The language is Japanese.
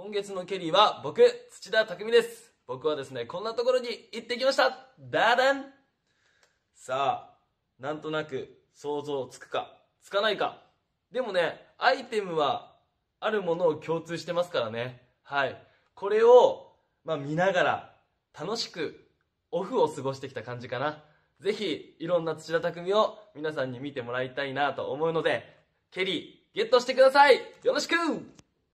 今月のケリーは僕、土田匠です。僕はですね、こんなところに行ってきましたダダンさあ、なんとなく想像つくか、つかないか。でもね、アイテムはあるものを共通してますからね。はい。これを、まあ、見ながら楽しくオフを過ごしてきた感じかな。ぜひ、いろんな土田匠を皆さんに見てもらいたいなと思うので、ケリー、ゲットしてくださいよろしく